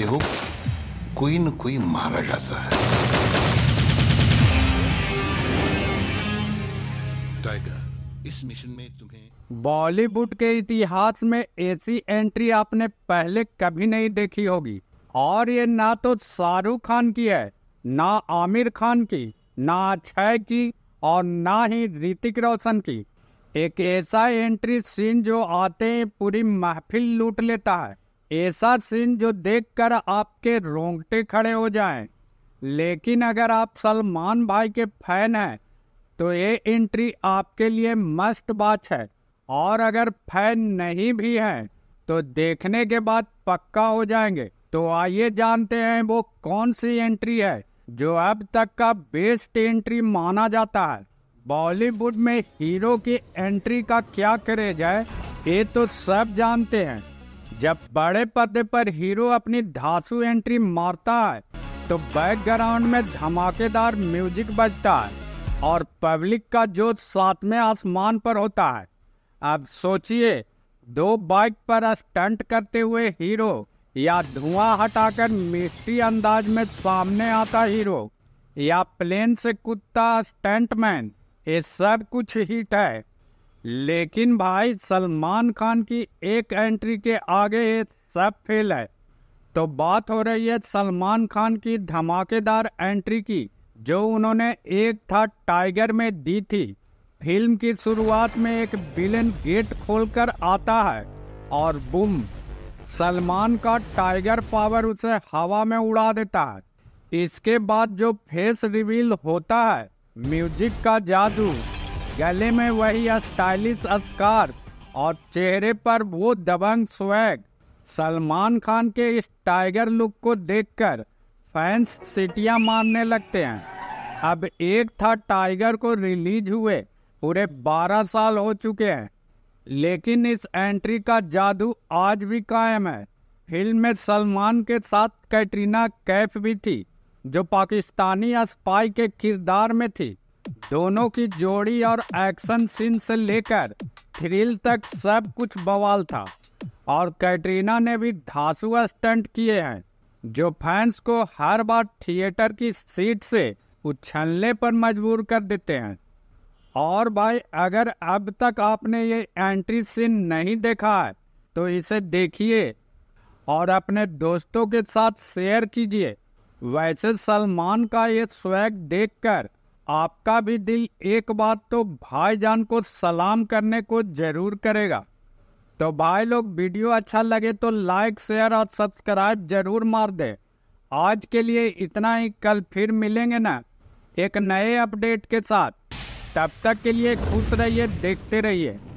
देखते हो कोई न कोई मारा जाता है टाइगर इस मिशन में तुम्हें बॉलीवुड के इतिहास में ऐसी एंट्री आपने पहले कभी नहीं देखी होगी और ये ना तो शाहरुख खान की है ना आमिर खान की ना अक्षय की और ना ही ऋतिक रोशन की एक ऐसा एंट्री सीन जो आते ही पूरी महफिल लूट लेता है ऐसा सीन जो देखकर आपके रोंगटे खड़े हो जाएं लेकिन अगर आप सलमान भाई के फैन हैं तो ये एंट्री आपके लिए मस्ट बात है और अगर फैन नहीं भी हैं तो देखने के बाद पक्का हो जाएंगे तो आइए जानते हैं वो कौन सी एंट्री है जो अब तक का बेस्ट एंट्री माना जाता है बॉलीवुड में हीरो की एंट्री का क्या क्रेज है ये तो सब जानते हैं जब बड़े पर्दे पर हीरो अपनी धासु एंट्री मारता है तो बैकग्राउंड में धमाकेदार म्यूजिक बजता है और पब्लिक का जोश सातवें आसमान पर होता है अब सोचिए दो बाइक पर स्टंट करते हुए हीरो या धुआं हटाकर मिस्ट्री अंदाज में सामने आता हीरो या प्लेन से कुत्ता स्टंटमैन ये सब कुछ हिट है लेकिन भाई सलमान खान की एक एंट्री के आगे ये सब फेल है तो बात हो रही है सलमान खान की धमाकेदार एंट्री की जो उन्होंने एक था टाइगर में दी थी फिल्म की शुरुआत में एक विलेन गेट खोलकर आता है और बुम सलमान का टाइगर पावर उसे हवा में उड़ा देता है इसके बाद जो फेस रिवील होता है म्यूजिक का जादू गले में वही स्टाइलिश अस्कार और चेहरे पर वो दबंग स्वैग सलमान खान के इस टाइगर लुक को देखकर फैंस सिटियां मारने लगते हैं अब एक था टाइगर को रिलीज हुए पूरे 12 साल हो चुके हैं लेकिन इस एंट्री का जादू आज भी कायम है फिल्म में सलमान के साथ कैटरीना कैफ भी थी जो पाकिस्तानी स्पाई के किरदार में थी दोनों की जोड़ी और एक्शन सीन से लेकर थ्रिल तक सब कुछ बवाल था और कैटरीना ने भी धांसू स्टंट किए हैं जो फैंस को हर बार थिएटर की सीट से उछलने पर मजबूर कर देते हैं और भाई अगर अब तक आपने ये एंट्री सीन नहीं देखा है तो इसे देखिए और अपने दोस्तों के साथ शेयर कीजिए वैसे सलमान का ये स्वैग देखकर आपका भी दिल एक बात तो भाईजान को सलाम करने को जरूर करेगा तो भाई लोग वीडियो अच्छा लगे तो लाइक शेयर और सब्सक्राइब जरूर मार दे आज के लिए इतना ही कल फिर मिलेंगे ना एक नए अपडेट के साथ तब तक के लिए खुश रहिए देखते रहिए